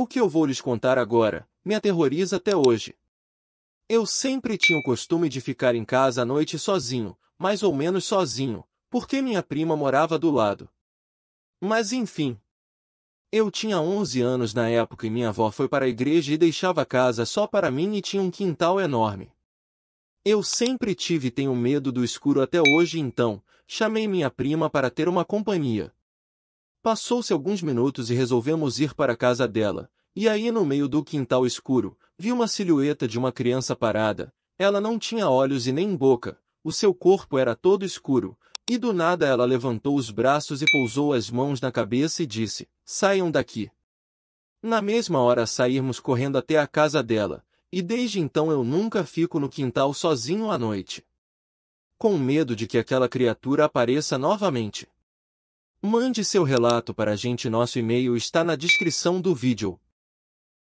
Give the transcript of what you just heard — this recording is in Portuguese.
O que eu vou lhes contar agora, me aterroriza até hoje. Eu sempre tinha o costume de ficar em casa à noite sozinho, mais ou menos sozinho, porque minha prima morava do lado. Mas enfim. Eu tinha 11 anos na época e minha avó foi para a igreja e deixava a casa só para mim e tinha um quintal enorme. Eu sempre tive e tenho medo do escuro até hoje então, chamei minha prima para ter uma companhia. Passou-se alguns minutos e resolvemos ir para a casa dela, e aí no meio do quintal escuro, vi uma silhueta de uma criança parada. Ela não tinha olhos e nem boca, o seu corpo era todo escuro, e do nada ela levantou os braços e pousou as mãos na cabeça e disse, saiam daqui. Na mesma hora saímos correndo até a casa dela, e desde então eu nunca fico no quintal sozinho à noite. Com medo de que aquela criatura apareça novamente. Mande seu relato para a gente nosso e-mail está na descrição do vídeo.